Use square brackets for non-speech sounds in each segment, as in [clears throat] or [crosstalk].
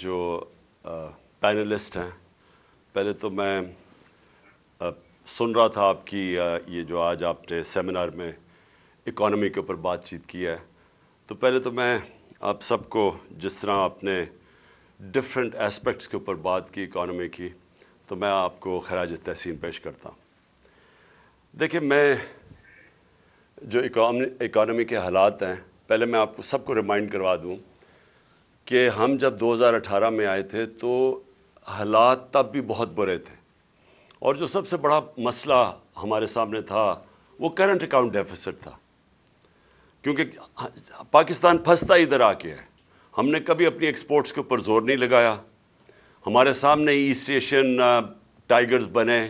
जो पैनलिस्ट हैं पहले तो मैं आ, सुन रहा था आपकी आ, ये जो आज आपने सेमिनार में इकोनॉमी के ऊपर बातचीत की है तो पहले तो मैं आप सबको जिस तरह आपने डिफरेंट एस्पेक्ट्स के ऊपर बात की इकोनॉमी की तो मैं आपको खराज तहसीन पेश करता हूँ देखिए मैं जो इकोनॉमी के हालात हैं पहले मैं आपको सबको रिमाइंड करवा दूँ कि हम जब 2018 में आए थे तो हालात तब भी बहुत बुरे थे और जो सबसे बड़ा मसला हमारे सामने था वो करंट अकाउंट डेफिसिट था क्योंकि पाकिस्तान फंसता इधर आके है हमने कभी अपनी एक्सपोर्ट्स के ऊपर जोर नहीं लगाया हमारे सामने ईस्ट एशियन टाइगर्स बने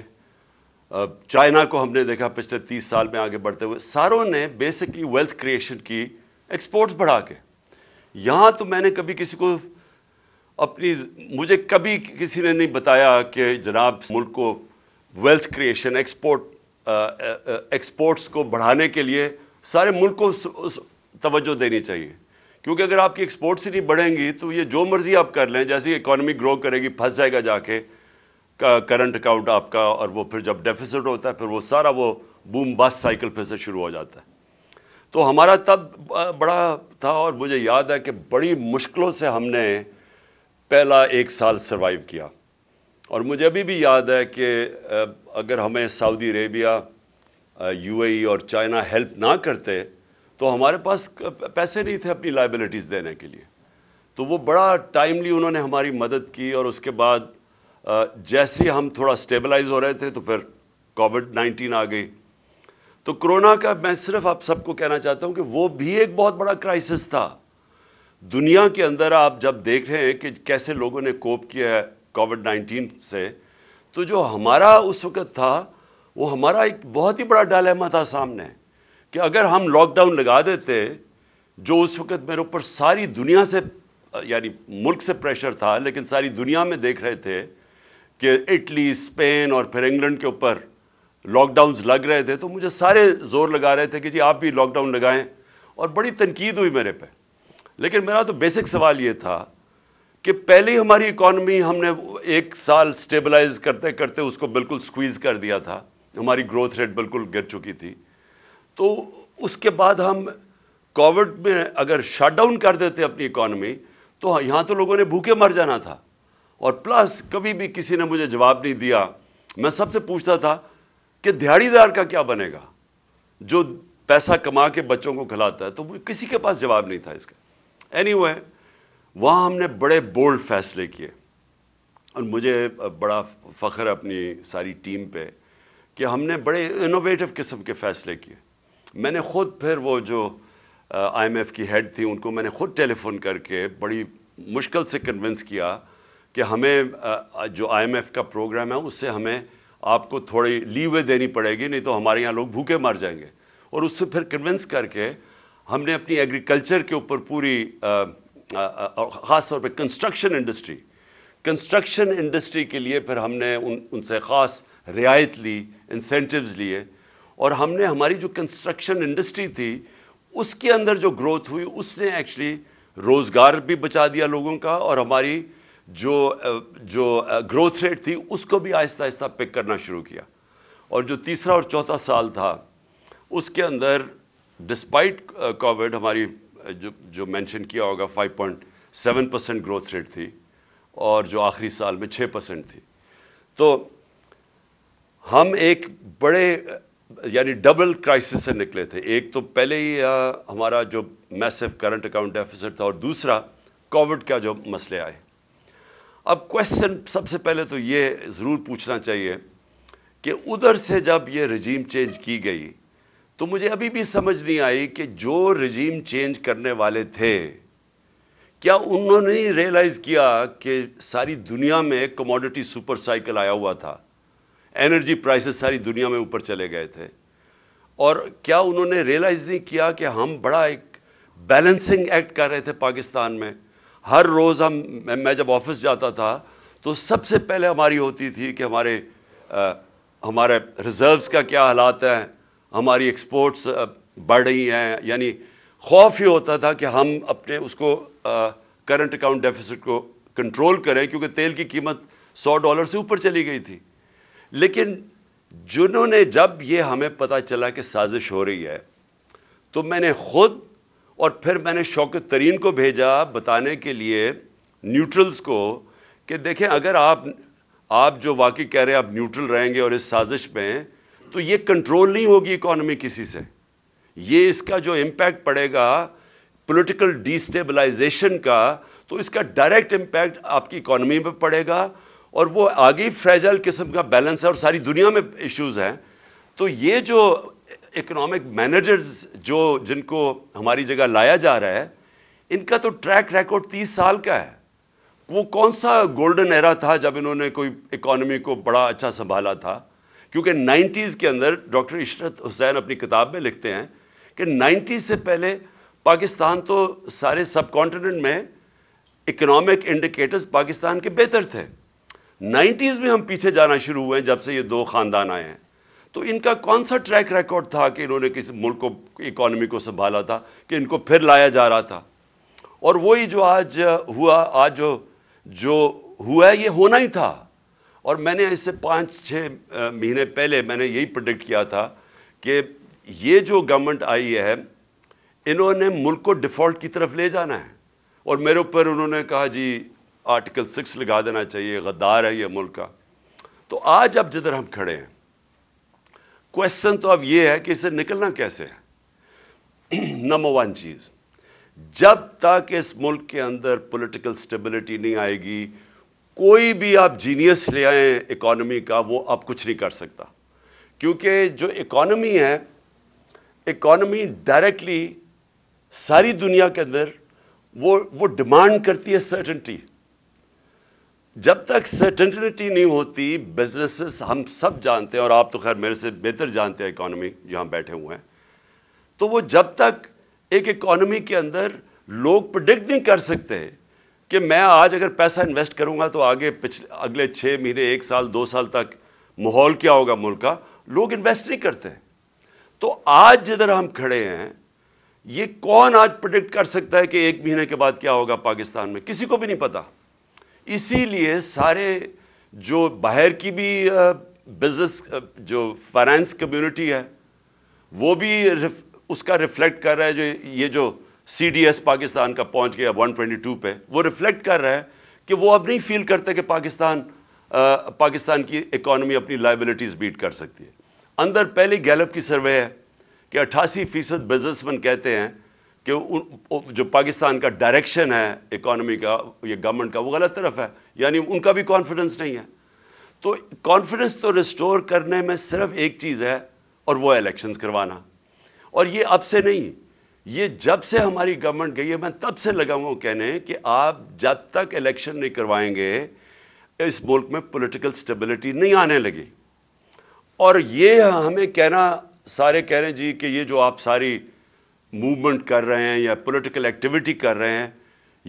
चाइना uh, को हमने देखा पिछले तीस साल में आगे बढ़ते हुए सारों ने बेसिकली वेल्थ क्रिएशन की एक्सपोर्ट्स बढ़ा के यहां तो मैंने कभी किसी को अपनी मुझे कभी किसी ने नहीं बताया कि जनाब मुल्क को वेल्थ क्रिएशन एक्सपोर्ट एक्सपोर्ट्स को बढ़ाने के लिए सारे मुल्क को तवज्जो देनी चाहिए क्योंकि अगर आपकी एक्सपोर्ट्स ही नहीं बढ़ेंगी तो ये जो मर्जी आप कर लें जैसे इकोनॉमी ग्रो करेगी फंस जाएगा जाके करंट अकाउंट आपका और वो फिर जब डेफिसिट होता है फिर वो सारा वो बूम बस साइकिल फिर से शुरू हो जाता है तो हमारा तब बड़ा था और मुझे याद है कि बड़ी मुश्किलों से हमने पहला एक साल सर्वाइव किया और मुझे अभी भी याद है कि अगर हमें सऊदी अरेबिया यूएई और चाइना हेल्प ना करते तो हमारे पास पैसे नहीं थे अपनी लाइबिलिटीज़ देने के लिए तो वो बड़ा टाइमली उन्होंने हमारी मदद की और उसके बाद जैसे ही हम थोड़ा स्टेबलाइज हो रहे थे तो फिर कोविड नाइन्टीन आ गई तो कोरोना का मैं सिर्फ आप सबको कहना चाहता हूं कि वो भी एक बहुत बड़ा क्राइसिस था दुनिया के अंदर आप जब देख रहे हैं कि कैसे लोगों ने कोप किया है कोविड नाइन्टीन से तो जो हमारा उस वक्त था वो हमारा एक बहुत ही बड़ा डायलेमा था सामने कि अगर हम लॉकडाउन लगा देते जो उस वक्त मेरे ऊपर सारी दुनिया से यानी मुल्क से प्रेशर था लेकिन सारी दुनिया में देख रहे थे कि इटली स्पेन और फिर इंग्लैंड के ऊपर लॉकडाउन लग रहे थे तो मुझे सारे ज़ोर लगा रहे थे कि जी आप भी लॉकडाउन लगाएं और बड़ी तनकीद हुई मेरे पे लेकिन मेरा तो बेसिक सवाल ये था कि पहले ही हमारी इकॉनमी हमने एक साल स्टेबलाइज करते करते उसको बिल्कुल स्क्वीज़ कर दिया था हमारी ग्रोथ रेट बिल्कुल गिर चुकी थी तो उसके बाद हम कोविड में अगर शटडाउन कर देते अपनी इकॉनमी तो यहाँ तो लोगों ने भूखे मर जाना था और प्लस कभी भी किसी ने मुझे जवाब नहीं दिया मैं सबसे पूछता था कि दिहाड़ीदार का क्या बनेगा जो पैसा कमा के बच्चों को खिलाता है तो वो किसी के पास जवाब नहीं था इसका एनी anyway, वहां हमने बड़े बोल्ड फैसले किए और मुझे बड़ा फ़ख्र अपनी सारी टीम पे कि हमने बड़े इनोवेटिव किस्म के फ़ैसले किए मैंने खुद फिर वो जो आईएमएफ की हेड थी उनको मैंने खुद टेलीफोन करके बड़ी मुश्किल से कन्विंस किया कि हमें जो आईएमएफ का प्रोग्राम है उससे हमें आपको थोड़ी लीवे देनी पड़ेगी नहीं तो हमारे यहाँ लोग भूखे मर जाएंगे और उससे फिर कन्विंस करके हमने अपनी एग्रीकल्चर के ऊपर पूरी ख़ासतौर पर कंस्ट्रक्शन इंडस्ट्री कंस्ट्रक्शन इंडस्ट्री के लिए फिर हमने उन उनसे ख़ास रियायत ली इंसेंटिव्स लिए और हमने हमारी जो कंस्ट्रक्शन इंडस्ट्री थी उसके अंदर जो ग्रोथ हुई उसने एक्चुअली रोज़गार भी बचा दिया लोगों का और हमारी जो जो ग्रोथ रेट थी उसको भी आहिस्ता आहिस्ता पिक करना शुरू किया और जो तीसरा और चौथा साल था उसके अंदर डिस्पाइट कोविड हमारी जो जो मेंशन किया होगा 5.7 परसेंट ग्रोथ रेट थी और जो आखिरी साल में 6 परसेंट थी तो हम एक बड़े यानी डबल क्राइसिस से निकले थे एक तो पहले ही हमारा जो मैसिव करंट अकाउंट डेफिसिट था और दूसरा कोविड का जो मसले आए अब क्वेश्चन सबसे पहले तो ये ज़रूर पूछना चाहिए कि उधर से जब ये रजीम चेंज की गई तो मुझे अभी भी समझ नहीं आई कि जो रजीम चेंज करने वाले थे क्या उन्होंने रियलाइज़ किया कि सारी दुनिया में कमोडिटी सुपर साइकिल आया हुआ था एनर्जी प्राइसेस सारी दुनिया में ऊपर चले गए थे और क्या उन्होंने रियलाइज़ नहीं किया कि हम बड़ा एक बैलेंसिंग एक्ट कर रहे थे पाकिस्तान में हर रोज़ हम मैं जब ऑफिस जाता था तो सबसे पहले हमारी होती थी कि हमारे आ, हमारे रिजर्व्स का क्या हालात है हमारी एक्सपोर्ट्स बढ़ रही हैं यानी खौफ ही होता था कि हम अपने उसको करंट अकाउंट डेफिसिट को कंट्रोल करें क्योंकि तेल की कीमत 100 डॉलर से ऊपर चली गई थी लेकिन जिन्होंने जब ये हमें पता चला कि साजिश हो रही है तो मैंने खुद और फिर मैंने शौकत तरीन को भेजा बताने के लिए न्यूट्रल्स को कि देखें अगर आप आप जो वाकई कह रहे हैं आप न्यूट्रल रहेंगे और इस साजिश में तो ये कंट्रोल नहीं होगी इकोनॉमी किसी से ये इसका जो इम्पैक्ट पड़ेगा पॉलिटिकल डिस्टेबलाइजेशन का तो इसका डायरेक्ट इम्पैक्ट आपकी इकोनॉमी पर पड़ेगा और वो आगे फ्रेजल किस्म का बैलेंस है और सारी दुनिया में इश्यूज हैं तो ये जो इकोनॉमिक मैनेजर्स जो जिनको हमारी जगह लाया जा रहा है इनका तो ट्रैक रिकॉर्ड तीस साल का है वो कौन सा गोल्डन एरा था जब इन्होंने कोई इकोनॉमी को बड़ा अच्छा संभाला था क्योंकि 90s के अंदर डॉक्टर इशरत हुसैन अपनी किताब में लिखते हैं कि नाइन्टीज से पहले पाकिस्तान तो सारे सब कॉन्टिनेंट में इकोनॉमिक इंडिकेटर्स पाकिस्तान के बेहतर थे 90s में हम पीछे जाना शुरू हुए जब से ये दो खानदान आए हैं तो इनका कौन सा ट्रैक रिकॉर्ड था कि इन्होंने किसी मुल्क को इकोनॉमी को संभाला था कि इनको फिर लाया जा रहा था और वही जो आज हुआ आज जो जो हुआ ये होना ही था और मैंने इससे पाँच छः महीने पहले मैंने यही प्रोडिक्ट किया था कि ये जो गवर्नमेंट आई है इन्होंने मुल्क को डिफ़ॉल्ट की तरफ ले जाना है और मेरे ऊपर उन्होंने कहा जी आर्टिकल सिक्स लगा देना चाहिए गद्दार है ये मुल्क का तो आज अब जिधर हम खड़े हैं क्वेश्चन तो अब यह है कि इसे निकलना कैसे है नंबर [clears throat] वन चीज जब तक इस मुल्क के अंदर पॉलिटिकल स्टेबिलिटी नहीं आएगी कोई भी आप जीनियस ले आए इकोनॉमी का वो अब कुछ नहीं कर सकता क्योंकि जो इकोनॉमी है इकोनॉमी डायरेक्टली सारी दुनिया के अंदर वो वो डिमांड करती है सर्टेनिटी जब तक सर्टेनिटी नहीं होती बिजनेसेस हम सब जानते हैं और आप तो खैर मेरे से बेहतर जानते हैं इकोनॉमी जहां बैठे हुए हैं तो वो जब तक एक इकोनॉमी के अंदर लोग प्रोडिक्ट नहीं कर सकते कि मैं आज अगर पैसा इन्वेस्ट करूंगा तो आगे पिछले अगले छः महीने एक साल दो साल तक माहौल क्या होगा मुल्क का लोग इन्वेस्ट नहीं करते तो आज जिधर हम खड़े हैं ये कौन आज प्रोडिक्ट कर सकता है कि एक महीने के बाद क्या होगा पाकिस्तान में किसी को भी नहीं पता इसीलिए सारे जो बाहर की भी बिजनेस जो फाइनेंस कम्युनिटी है वो भी रिफ, उसका रिफ्लेक्ट कर रहा है जो ये जो सी डी एस पाकिस्तान का पहुंच गया 122 पे वो रिफ्लेक्ट कर रहा है कि वो अब नहीं फील करते कि पाकिस्तान आ, पाकिस्तान की इकोनॉमी अपनी लाइबिलिटीज बीट कर सकती है अंदर पहले गैलप की सर्वे है कि अट्ठासी फीसद बिजनेसमैन कहते हैं कि जो पाकिस्तान का डायरेक्शन है इकॉनमी का ये गवर्नमेंट का वो गलत तरफ है यानी उनका भी कॉन्फिडेंस नहीं है तो कॉन्फिडेंस तो रिस्टोर करने में सिर्फ एक चीज़ है और वो इलेक्शन करवाना और ये अब से नहीं ये जब से हमारी गवर्नमेंट गई है मैं तब से लगा हुआ कहने कि आप जब तक इलेक्शन नहीं करवाएंगे इस मुल्क में पॉलिटिकल स्टेबिलिटी नहीं आने लगी और ये हमें कहना सारे कह रहे हैं जी कि ये जो आप सारी मूवमेंट कर रहे हैं या पॉलिटिकल एक्टिविटी कर रहे हैं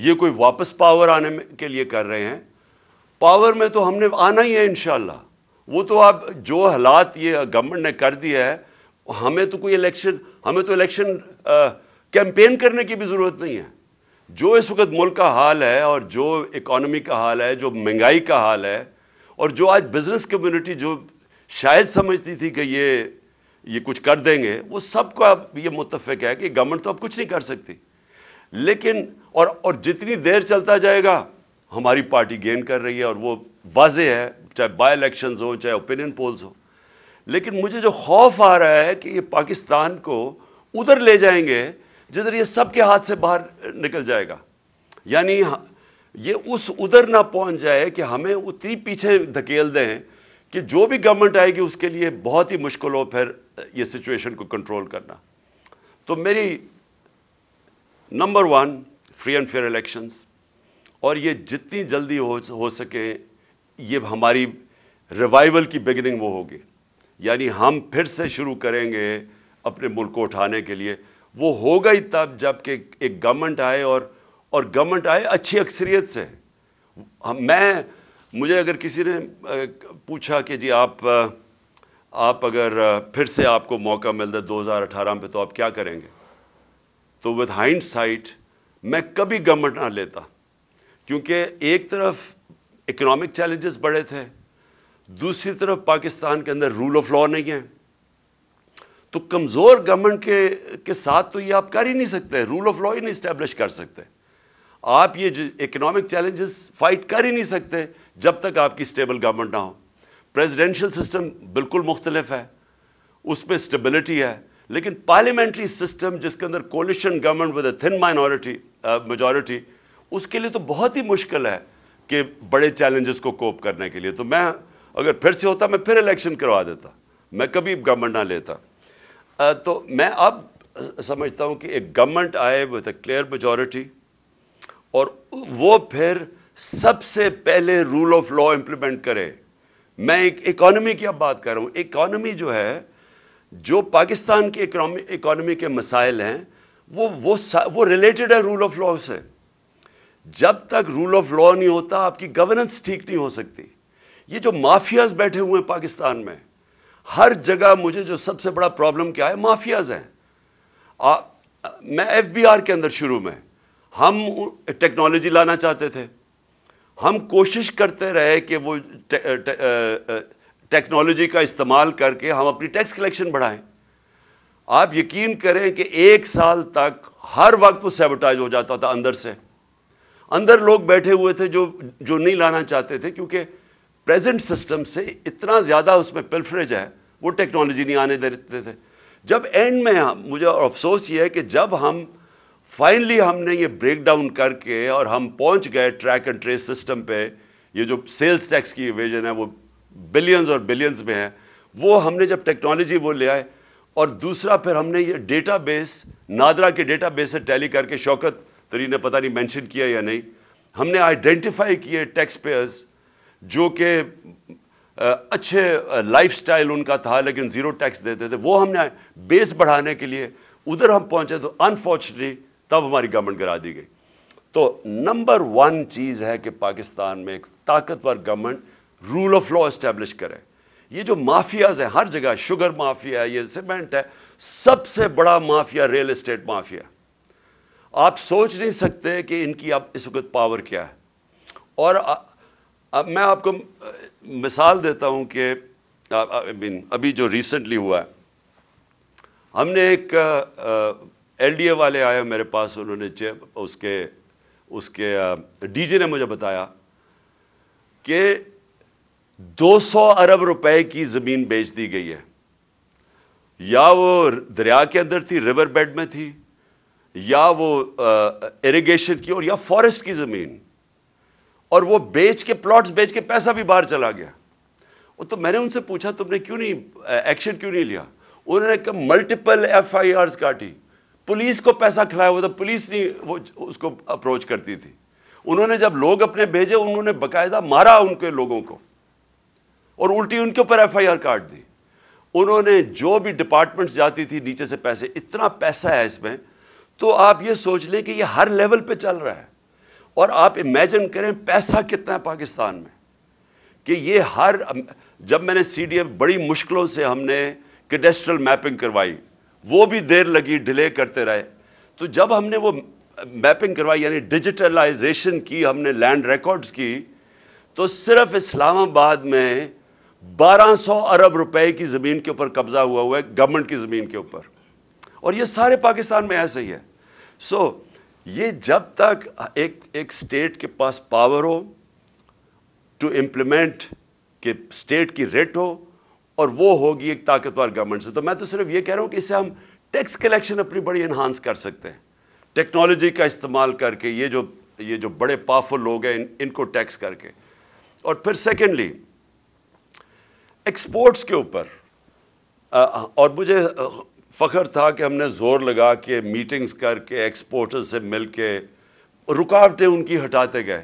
ये कोई वापस पावर आने के लिए कर रहे हैं पावर में तो हमने आना ही है इन वो तो आप जो हालात ये गवर्नमेंट ने कर दिया है हमें तो कोई इलेक्शन हमें तो इलेक्शन कैंपेन करने की भी ज़रूरत नहीं है जो इस वक्त मुल्क का हाल है और जो इकॉनमी का हाल है जो महंगाई का हाल है और जो आज बिजनेस कम्युनिटी जो शायद समझती थी कि ये ये कुछ कर देंगे वो सबका ये मुतफ़ है कि गवर्नमेंट तो अब कुछ नहीं कर सकती लेकिन और और जितनी देर चलता जाएगा हमारी पार्टी गेन कर रही है और वो वाजे है चाहे बाय इलेक्शन हो चाहे ओपिनियन पोल्स हो लेकिन मुझे जो खौफ आ रहा है कि ये पाकिस्तान को उधर ले जाएंगे जिधर ये सबके हाथ से बाहर निकल जाएगा यानी ये उस उधर ना पहुंच जाए कि हमें उतनी पीछे धकेल दें कि जो भी गवर्नमेंट आएगी उसके लिए बहुत ही मुश्किल हो फिर ये सिचुएशन को कंट्रोल करना तो मेरी number one free and fair elections और ये जितनी जल्दी हो हो सके ये हमारी रिवाइवल की बिगिनिंग वो होगी यानी हम फिर से शुरू करेंगे अपने मुल्क को उठाने के लिए वो होगा ही तब जबकि एक गवर्नमेंट आए और और गवर्नमेंट आए अच्छी अक्सरियत से मैं मुझे अगर किसी ने पूछा कि जी आप आप अगर फिर से आपको मौका मिलता दो हज़ार अठारह में तो आप क्या करेंगे तो विद हाइंड साइट मैं कभी गवर्नमेंट ना लेता क्योंकि एक तरफ इकोनॉमिक चैलेंजेस बड़े थे दूसरी तरफ पाकिस्तान के अंदर रूल ऑफ लॉ नहीं है तो कमज़ोर गवर्नमेंट के के साथ तो ये आप कर ही नहीं सकते रूल ऑफ लॉ ही नहीं इस्टेब्लिश कर सकते आप ये इकोनॉमिक चैलेंजेस फाइट कर ही नहीं सकते जब तक आपकी स्टेबल गवर्नमेंट ना हो प्रेसिडेंशियल सिस्टम बिल्कुल मुख्तलिफ है उसमें स्टेबिलिटी है लेकिन पार्लियामेंट्री सिस्टम जिसके अंदर coalition government with thin minority majority उसके लिए तो बहुत ही मुश्किल है कि बड़े चैलेंजेस को कोप करने के लिए तो मैं अगर फिर से होता मैं फिर इलेक्शन करवा देता मैं कभी गवर्नमेंट ना लेता आ, uh, तो मैं अब समझता हूं कि एक गवर्नमेंट आए विद अ क्लियर मेजॉरिटी और वो फिर सबसे पहले रूल ऑफ लॉ इंप्लीमेंट करे मैं एक इकॉनमी की अब बात कर रहा हूं इकॉनमी जो है जो पाकिस्तान की इकॉनमी के मसाइल हैं वो वो वो रिलेटेड है रूल ऑफ लॉ से जब तक रूल ऑफ लॉ नहीं होता आपकी गवर्नेंस ठीक नहीं हो सकती ये जो माफियाज बैठे हुए हैं पाकिस्तान में हर जगह मुझे जो सबसे बड़ा प्रॉब्लम क्या है माफियाज हैं आ, मैं एफबीआर के अंदर शुरू में हम टेक्नोलॉजी लाना चाहते थे हम कोशिश करते रहे कि वो टेक्नोलॉजी का इस्तेमाल करके हम अपनी टैक्स कलेक्शन बढ़ाएं आप यकीन करें कि एक साल तक हर वक्त वो सेबोटाइज हो जाता था अंदर से अंदर लोग बैठे हुए थे जो जो नहीं लाना चाहते थे क्योंकि प्रेजेंट सिस्टम से इतना ज़्यादा उसमें पिल्फरेज है वो टेक्नोलॉजी नहीं आने देते थे जब एंड में मुझे अफसोस ये है कि जब हम फाइनली हमने ये ब्रेक डाउन करके और हम पहुंच गए ट्रैक एंड ट्रेस सिस्टम पे ये जो सेल्स टैक्स की इवेजन है वो बिलियंस और बिलियंस में है वो हमने जब टेक्नोलॉजी वो ले आए और दूसरा फिर हमने ये डेटाबेस नादरा के डेटाबेस से टैली करके शौकत तरी ने पता नहीं मैंशन किया या नहीं हमने आइडेंटिफाई किए टैक्स पेयर्स जो कि अच्छे लाइफ उनका था लेकिन ज़ीरो टैक्स देते थे वो हमने बेस बढ़ाने के लिए उधर हम पहुंचे तो अनफॉर्चुनेटली तब हमारी गवर्नमेंट गिरा दी गई तो नंबर वन चीज़ है कि पाकिस्तान में एक ताकतवर government rule of law establish करे ये जो माफियाज है हर जगह शुगर माफिया है ये सीमेंट है सबसे बड़ा माफिया रियल एस्टेट माफिया आप सोच नहीं सकते कि इनकी अब इस वक्त पावर क्या है और आ, मैं आपको मिसाल देता हूं कि आई मीन अभी जो रिसेंटली हुआ है हमने एक आ, आ, एलडीए वाले आए मेरे पास उन्होंने उसके उसके डीजे ने मुझे बताया कि 200 अरब रुपए की ज़मीन बेच दी गई है या वो दरिया के अंदर थी रिवर बेड में थी या वो इरिगेशन की और या फॉरेस्ट की ज़मीन और वो बेच के प्लॉट्स बेच के पैसा भी बाहर चला गया वो तो मैंने उनसे पूछा तुमने क्यों नहीं एक्शन क्यों नहीं लिया उन्होंने कहा मल्टीपल एफ आई आर्स काटी पुलिस को पैसा खिलाया हुआ था पुलिस नहीं वो उसको अप्रोच करती थी उन्होंने जब लोग अपने भेजे उन्होंने बकायदा मारा उनके लोगों को और उल्टी उनके ऊपर एफआईआर काट दी उन्होंने जो भी डिपार्टमेंट्स जाती थी नीचे से पैसे इतना पैसा है इसमें तो आप ये सोच लें कि ये हर लेवल पे चल रहा है और आप इमेजिन करें पैसा कितना है पाकिस्तान में कि ये हर जब मैंने सी बड़ी मुश्किलों से हमने कैडेस्ट्रल मैपिंग करवाई वो भी देर लगी डिले करते रहे तो जब हमने वो मैपिंग करवाई यानी डिजिटलाइजेशन की हमने लैंड रिकॉर्ड्स की तो सिर्फ इस्लामाबाद में 1200 अरब रुपए की ज़मीन के ऊपर कब्जा हुआ हुआ है गवर्नमेंट की ज़मीन के ऊपर और ये सारे पाकिस्तान में ऐसे ही है सो so, ये जब तक एक एक स्टेट के पास पावर हो टू इंप्लीमेंट के स्टेट की रेट हो और वो होगी एक ताकतवर गवर्नमेंट से तो मैं तो सिर्फ ये कह रहा हूं कि इससे हम टैक्स कलेक्शन अपनी बड़ी एनहांस कर सकते हैं टेक्नोलॉजी का इस्तेमाल करके ये जो ये जो बड़े पावरफुल लोग हैं इन, इनको टैक्स करके और फिर सेकेंडली एक्सपोर्ट्स के ऊपर और मुझे फ़ख्र था कि हमने जोर लगा के मीटिंग्स करके एक्सपोर्टर्स से मिल के रुकावटें उनकी हटाते गए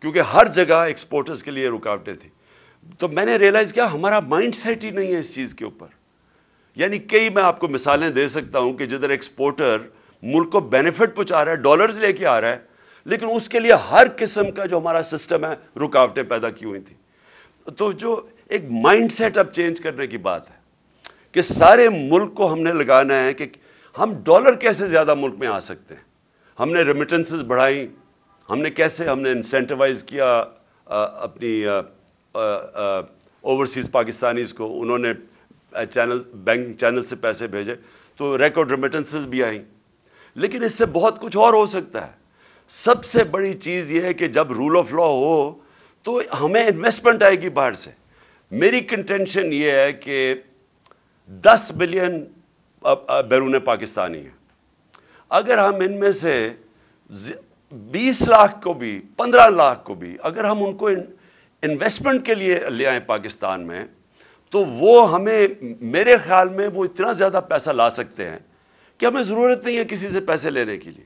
क्योंकि हर जगह एक्सपोर्टर्स के लिए रुकावटें थी तो मैंने रियलाइज किया हमारा माइंड सेट ही नहीं है इस चीज के ऊपर यानी कई मैं आपको मिसालें दे सकता हूं कि जिधर एक्सपोर्टर मुल्क को बेनिफिट पहुंचा रहा है डॉलर्स लेके आ रहा है लेकिन उसके लिए हर किस्म का जो हमारा सिस्टम है रुकावटें पैदा की हुई थी तो जो एक माइंड सेट अब चेंज करने की बात है कि सारे मुल्क को हमने लगाना है कि हम डॉलर कैसे ज्यादा मुल्क में आ सकते हैं हमने रेमिटेंसेस बढ़ाई हमने कैसे हमने इंसेंटिवाइज किया आ, अपनी आ, ओवरसीज़ पाकिस्तानीज़ को उन्होंने चैनल बैंक चैनल से पैसे भेजे तो रिकॉर्ड रिमिटेंसेस भी आई लेकिन इससे बहुत कुछ और हो सकता है सबसे बड़ी चीज़ यह है कि जब रूल ऑफ लॉ हो तो हमें इन्वेस्टमेंट आएगी बाहर से मेरी कंटेंशन ये है कि 10 बिलियन बैरून पाकिस्तानी है अगर हम इनमें से 20 लाख को भी 15 लाख को भी अगर हम उनको इन, इन्वेस्टमेंट के लिए ले आए पाकिस्तान में तो वो हमें मेरे ख्याल में वो इतना ज़्यादा पैसा ला सकते हैं कि हमें ज़रूरत नहीं है किसी से पैसे लेने के लिए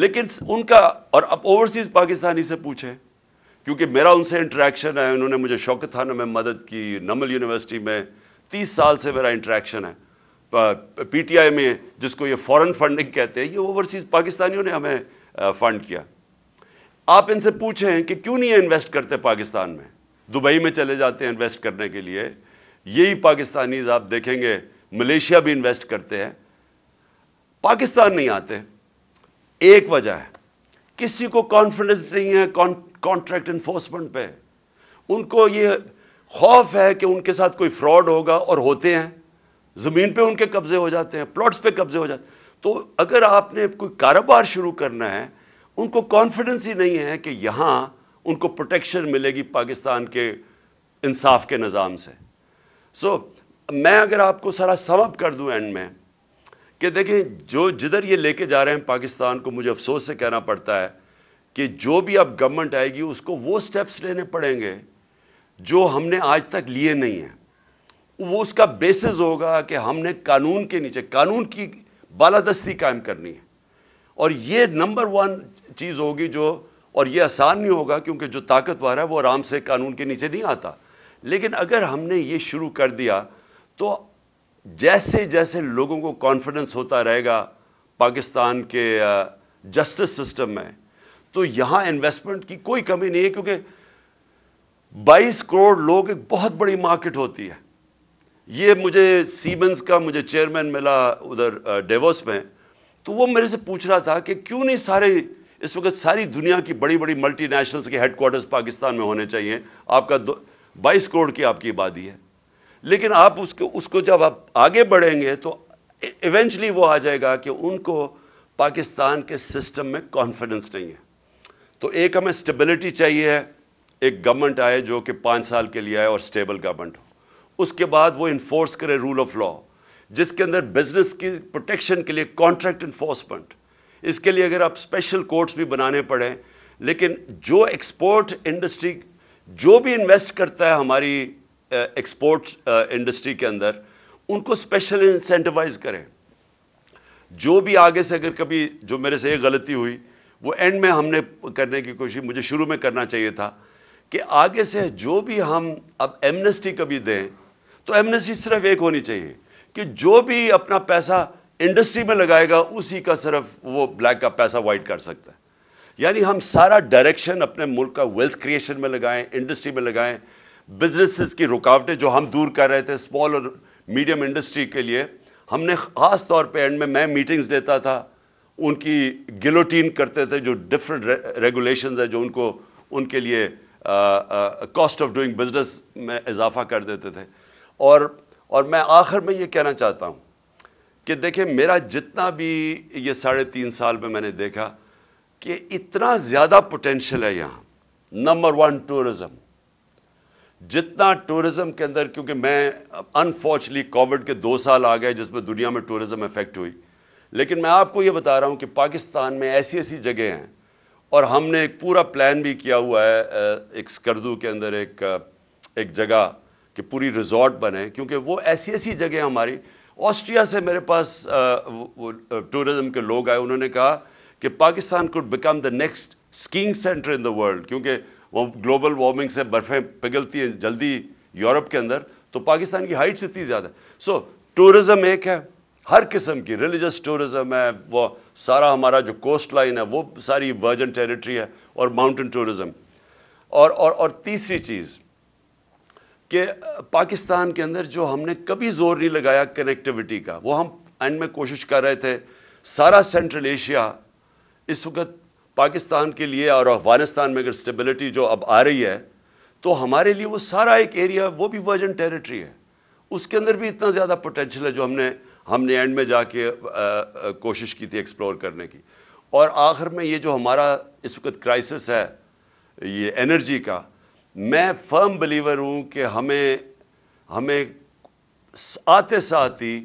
लेकिन उनका और अब ओवरसीज़ पाकिस्तानी से पूछें क्योंकि मेरा उनसे इंटरेक्शन है उन्होंने मुझे शौकत थाना में मदद की नमल यूनिवर्सिटी में तीस साल से मेरा इंटरेक्शन है पीटीआई में जिसको ये फॉरेन फंडिंग कहते हैं ये ओवरसीज़ पाकिस्तानियों ने हमें फंड किया आप इनसे पूछें कि क्यों नहीं इन्वेस्ट करते पाकिस्तान में दुबई में चले जाते हैं इन्वेस्ट करने के लिए यही पाकिस्तानीज आप देखेंगे मलेशिया भी इन्वेस्ट करते हैं पाकिस्तान नहीं आते एक वजह है किसी को कॉन्फिडेंस नहीं है कॉन्ट्रैक्ट इन्फोर्समेंट पे उनको ये खौफ है कि उनके साथ कोई फ्रॉड होगा और होते हैं ज़मीन पे उनके कब्ज़े हो जाते हैं प्लॉट्स पे कब्ज़े हो जाते हैं तो अगर आपने कोई कारोबार शुरू करना है उनको कॉन्फिडेंस ही नहीं है कि यहां उनको प्रोटेक्शन मिलेगी पाकिस्तान के इंसाफ के निज़ाम से सो so, मैं अगर आपको सारा समअप कर दूं एंड में कि देखें जो जिधर ये लेके जा रहे हैं पाकिस्तान को मुझे अफसोस से कहना पड़ता है कि जो भी अब गवर्नमेंट आएगी उसको वो स्टेप्स लेने पड़ेंगे जो हमने आज तक लिए नहीं हैं वो उसका बेसिस होगा कि हमने कानून के नीचे कानून की बालादस्ती कायम करनी है और ये नंबर वन चीज़ होगी जो और ये आसान नहीं होगा क्योंकि जो ताकतवर है वो आराम से कानून के नीचे नहीं आता लेकिन अगर हमने ये शुरू कर दिया तो जैसे जैसे लोगों को कॉन्फिडेंस होता रहेगा पाकिस्तान के जस्टिस सिस्टम में तो यहाँ इन्वेस्टमेंट की कोई कमी नहीं है क्योंकि 22 करोड़ लोग एक बहुत बड़ी मार्केट होती है ये मुझे सीमेंस का मुझे चेयरमैन मिला उधर डेवोस में तो वो मेरे से पूछ रहा था कि क्यों नहीं सारे इस वक्त सारी दुनिया की बड़ी बड़ी मल्टीनेशनल्स के हेडक्वार्टर्स पाकिस्तान में होने चाहिए आपका बाईस करोड़ की आपकी आबादी है लेकिन आप उसको उसको जब आप आगे बढ़ेंगे तो इवेंचुअली वो आ जाएगा कि उनको पाकिस्तान के सिस्टम में कॉन्फिडेंस नहीं है तो एक हमें स्टेबिलिटी चाहिए एक गवर्नमेंट आए जो कि पाँच साल के लिए आए और स्टेबल गवर्नमेंट हो उसके बाद वो इन्फोर्स करे रूल ऑफ लॉ जिसके अंदर बिजनेस की प्रोटेक्शन के लिए कॉन्ट्रैक्ट इन्फोर्समेंट इसके लिए अगर आप स्पेशल कोर्ट्स भी बनाने पड़े लेकिन जो एक्सपोर्ट इंडस्ट्री जो भी इन्वेस्ट करता है हमारी एक्सपोर्ट इंडस्ट्री के अंदर उनको स्पेशल इंसेंटिवाइज करें जो भी आगे से अगर कभी जो मेरे से ये गलती हुई वो एंड में हमने करने की कोशिश मुझे शुरू में करना चाहिए था कि आगे से जो भी हम अब एमनेस्टी कभी दें तो एमनेस्टी सिर्फ एक होनी चाहिए कि जो भी अपना पैसा इंडस्ट्री में लगाएगा उसी का सिर्फ वो ब्लैक का पैसा वाइट कर सकता है यानी हम सारा डायरेक्शन अपने मुल्क का वेल्थ क्रिएशन में लगाएं इंडस्ट्री में लगाएं बिजनेसेस की रुकावटें जो हम दूर कर रहे थे स्मॉल और मीडियम इंडस्ट्री के लिए हमने ख़ास तौर पे एंड में मैं मीटिंग्स देता था उनकी गिलोटीन करते थे जो डिफरेंट रे, रेगुलेशन है जो उनको उनके लिए कॉस्ट ऑफ डूइंग बिजनेस में इजाफा कर देते थे और और मैं आखिर में ये कहना चाहता हूँ कि देखिए मेरा जितना भी ये साढ़े तीन साल में मैंने देखा कि इतना ज़्यादा पोटेंशियल है यहाँ नंबर वन टूरिज्म जितना टूरिज्म के अंदर क्योंकि मैं अनफॉर्चुनेटली कोविड के दो साल आ गए जिसमें दुनिया में टूरिज्म इफेक्ट हुई लेकिन मैं आपको ये बता रहा हूँ कि पाकिस्तान में ऐसी ऐसी जगह हैं और हमने एक पूरा प्लान भी किया हुआ है एक स्कर्दू के अंदर एक एक जगह कि पूरी रिजॉर्ट बने क्योंकि वो ऐसी ऐसी जगह हमारी ऑस्ट्रिया से मेरे पास टूरिज्म के लोग आए उन्होंने कहा कि Pakistan could become the next skiing centre in the world क्योंकि वो ग्लोबल वार्मिंग से बर्फ़ें पिघलती हैं जल्दी यूरोप के अंदर तो पाकिस्तान की हाइट्स इतनी ज़्यादा सो टूरिज़्म एक है हर किस्म की रिलीजस टूरिज़्म है वो सारा हमारा जो कोस्ट लाइन है वो सारी वर्जन टेरिटरी है और माउंटेन टूरिज़्म और, और, और तीसरी चीज़ कि पाकिस्तान के अंदर जो हमने कभी जोर नहीं लगाया कनेक्टिविटी का वो हम एंड में कोशिश कर रहे थे सारा सेंट्रल एशिया इस वक्त पाकिस्तान के लिए और अफगानिस्तान में अगर स्टेबिलिटी जो अब आ रही है तो हमारे लिए वो सारा एक एरिया वो भी वर्जन टेरिटरी है उसके अंदर भी इतना ज़्यादा पोटेंशियल है जो हमने हमने एंड में जाके कोशिश की थी एक्सप्लोर करने की और आखिर में ये जो हमारा इस वक्त क्राइसिस है ये एनर्जी का मैं फर्म बिलीवर हूं कि हमें हमें आते साथ ही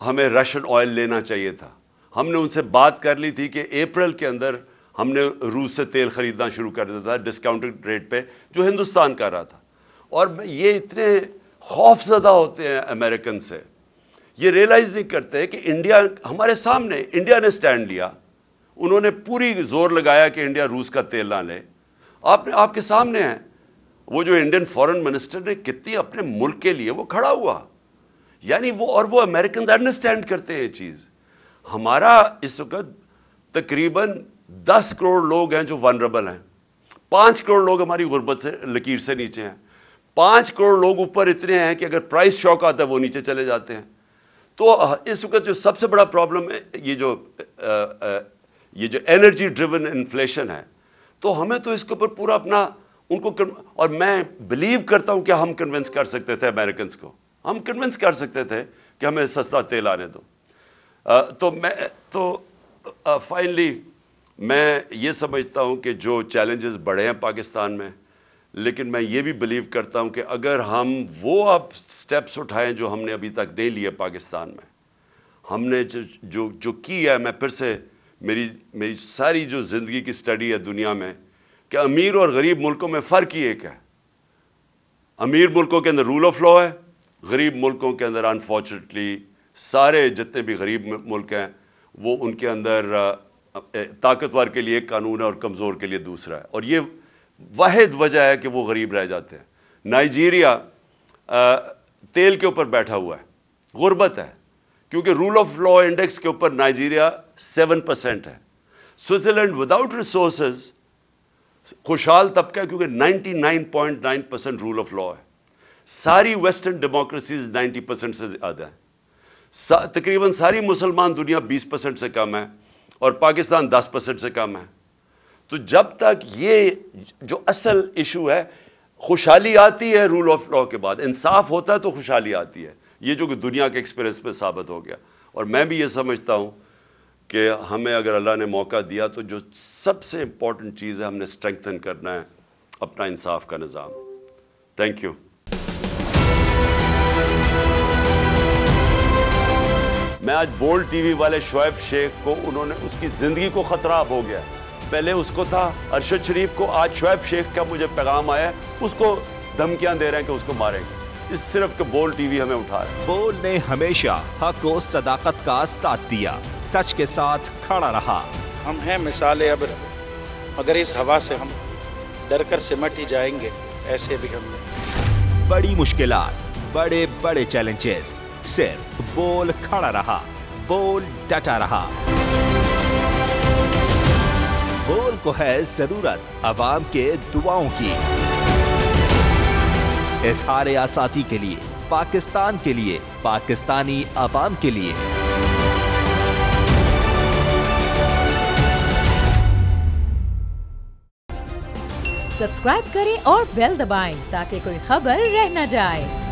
हमें रशियन ऑयल लेना चाहिए था हमने उनसे बात कर ली थी कि अप्रैल के अंदर हमने रूस से तेल खरीदना शुरू कर दिया था डिस्काउंटेड रेट पे जो हिंदुस्तान का रहा था और ये इतने खौफजदा होते हैं अमेरिकन से ये रियलाइज नहीं करते कि इंडिया हमारे सामने इंडिया ने स्टैंड लिया उन्होंने पूरी जोर लगाया कि इंडिया रूस का तेल ना ले आप, आपके सामने है वो जो इंडियन फॉरेन मिनिस्टर ने कितनी अपने मुल्क के लिए वो खड़ा हुआ यानी वो और वो अमेरिकन अंडरस्टैंड करते हैं चीज हमारा इस वक्त तकरीबन दस करोड़ लोग हैं जो वनरेबल हैं पांच करोड़ लोग हमारी गुर्बत से लकीर से नीचे हैं पांच करोड़ लोग ऊपर इतने हैं कि अगर प्राइस शॉक आता है वो नीचे चले जाते हैं तो इस वक्त जो सबसे बड़ा प्रॉब्लम है ये जो आ, आ, ये जो एनर्जी ड्रिवन इन्फ्लेशन है तो हमें तो इसके ऊपर पूरा अपना उनको और मैं बिलीव करता हूं कि हम कन्विंस कर सकते थे अमेरिकन को हम कन्विंस कर सकते थे कि हमें सस्ता तेल आने दो आ, तो मैं तो फाइनली मैं ये समझता हूं कि जो चैलेंजेस बढ़े हैं पाकिस्तान में लेकिन मैं ये भी बिलीव करता हूं कि अगर हम वो अब स्टेप्स उठाएं जो हमने अभी तक नहीं लिए पाकिस्तान में हमने जो जो, जो की है मैं फिर से मेरी मेरी सारी जो ज़िंदगी की स्टडी है दुनिया में कि अमीर और गरीब मुल्कों में फ़र्क ही एक है अमीर मुल्कों के अंदर रूल ऑफ लॉ है गरीब मुल्कों के अंदर अनफॉर्चुनेटली सारे जितने भी गरीब मुल्क हैं वो उनके अंदर ताकतवर के लिए एक कानून है और कमज़ोर के लिए दूसरा है और ये वाहिद वजह है कि वो गरीब रह जाते हैं नाइजीरिया तेल के ऊपर बैठा हुआ है गुरबत है क्योंकि रूल ऑफ लॉ इंडेक्स के ऊपर नाइजीरिया सेवन परसेंट है स्विट्ज़रलैंड विदाउट रिसोर्सेज खुशहाल तबका है क्योंकि 99.9 परसेंट रूल ऑफ लॉ है सारी वेस्टर्न डेमोक्रेसीज 90 परसेंट से ज़्यादा है सा, तकरीबन सारी मुसलमान दुनिया 20 परसेंट से कम है और पाकिस्तान 10 परसेंट से कम है तो जब तक ये जो असल इशू है खुशहाली आती है रूल ऑफ लॉ के बाद इंसाफ होता है तो खुशहाली आती है ये जो कि दुनिया के एक्सपीरियंस में साबित हो गया और मैं भी ये समझता हूँ कि हमें अगर अल्लाह ने मौका दिया तो जो सबसे इंपॉर्टेंट चीज़ है हमने स्ट्रेंथन करना है अपना इंसाफ का निज़ाम थैंक यू मैं आज बोल्ड टीवी वाले शोएब शेख को उन्होंने उसकी ज़िंदगी को ख़तराब हो गया पहले उसको था अरशद शरीफ को आज शोएब शेख का मुझे पैगाम आया उसको धमकियां दे रहे हैं कि उसको मारेंगे इस सिर्फ के बोल टीवी हमें उठा रहा बोल ने हमेशा हक को सदाकत का साथ दिया सच के साथ खड़ा रहा हम हैं मिसाल अबर मगर इस हवा से हम डर कर सिमट ही जाएंगे ऐसे भी हमने बड़ी मुश्किल बड़े बड़े चैलेंजेस सिर्फ बोल खड़ा रहा बोल डटा रहा बोल को है जरूरत आवाम के दुआओं की इजहार आसादी के लिए पाकिस्तान के लिए पाकिस्तानी आवाम के लिए सब्सक्राइब करें और बेल दबाएं ताकि कोई खबर रह न जाए